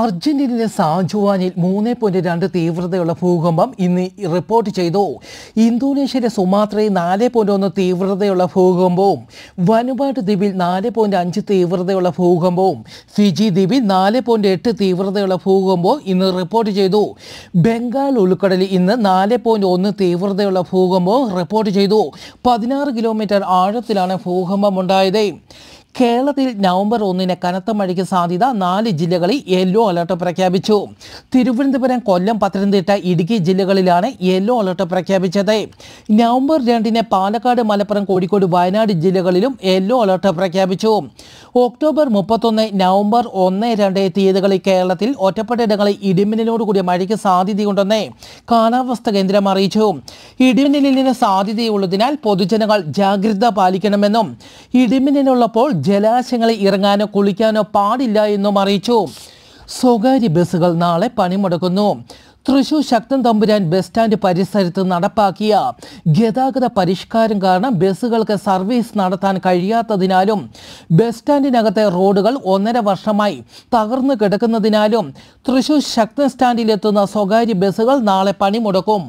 അർജന്റീനയിലെ സാജുവാനിൽ മൂന്ന് പോയിന്റ് രണ്ട് തീവ്രതയുള്ള ഭൂകമ്പം ഇന്ന് റിപ്പോർട്ട് ചെയ്തു ഇന്തോനേഷ്യയിലെ സുമാത്രയിൽ നാല് പോയിന്റ് ഒന്ന് തീവ്രതയുള്ള ഭൂകമ്പവും വനുബാട്ട് ദ്വീപിൽ നാല് പോയിന്റ് അഞ്ച് തീവ്രതയുള്ള ഭൂകമ്പവും ഫിജി ദ്വീപിൽ നാല് പോയിന്റ് എട്ട് തീവ്രതയുള്ള ഭൂകമ്പവും ഇന്ന് റിപ്പോർട്ട് ചെയ്തു ബംഗാൾ ഉൾക്കടലിൽ ഇന്ന് നാല് പോയിന്റ് ഒന്ന് തീവ്രതയുള്ള ഭൂകമ്പവും റിപ്പോർട്ട് ചെയ്തു പതിനാറ് കിലോമീറ്റർ ആഴത്തിലാണ് ഉണ്ടായത് കേരളത്തിൽ നവംബർ ഒന്നിന് കനത്ത മഴയ്ക്ക് സാധ്യത നാല് ജില്ലകളിൽ യെല്ലോ അലർട്ട് പ്രഖ്യാപിച്ചു തിരുവനന്തപുരം കൊല്ലം പത്തനംതിട്ട ഇടുക്കി ജില്ലകളിലാണ് യെല്ലോ അലർട്ട് പ്രഖ്യാപിച്ചത് നവംബർ രണ്ടിന് പാലക്കാട് മലപ്പുറം കോഴിക്കോട് വയനാട് ജില്ലകളിലും യെല്ലോ അലർട്ട് പ്രഖ്യാപിച്ചു ഒക്ടോബർ മുപ്പത്തൊന്ന് നവംബർ ഒന്ന് രണ്ട് തീയതികളിൽ കേരളത്തിൽ ഒറ്റപ്പെട്ടയിടങ്ങളിൽ ഇടിമിന്നലോടുകൂടിയ മഴയ്ക്ക് സാധ്യതയുണ്ടെന്ന് കാലാവസ്ഥ കേന്ദ്രം അറിയിച്ചു ഇടിമിന്നലിന് സാധ്യതയുള്ളതിനാൽ പൊതുജനങ്ങൾ ജാഗ്രത പാലിക്കണമെന്നും ഇടിമിന്നലുള്ളപ്പോൾ ജലാശയങ്ങളിൽ ഇറങ്ങാനോ കുളിക്കാനോ പാടില്ല എന്നും അറിയിച്ചു സ്വകാര്യ ബസ്സുകൾ നാളെ പണിമുടക്കുന്നു തൃശൂർ ശക്തൻ തമ്പുരാൻ ബസ് സ്റ്റാൻഡ് പരിസരത്ത് നടപ്പാക്കിയ ഗതാഗത പരിഷ്കാരം കാരണം ബസ്സുകൾക്ക് സർവീസ് നടത്താൻ കഴിയാത്തതിനാലും ബസ് സ്റ്റാൻഡിനകത്തെ റോഡുകൾ ഒന്നര വർഷമായി തകർന്നു കിടക്കുന്നതിനാലും തൃശൂർ ശക്തൻ സ്റ്റാൻഡിലെത്തുന്ന സ്വകാര്യ ബസ്സുകൾ നാളെ പണിമുടക്കും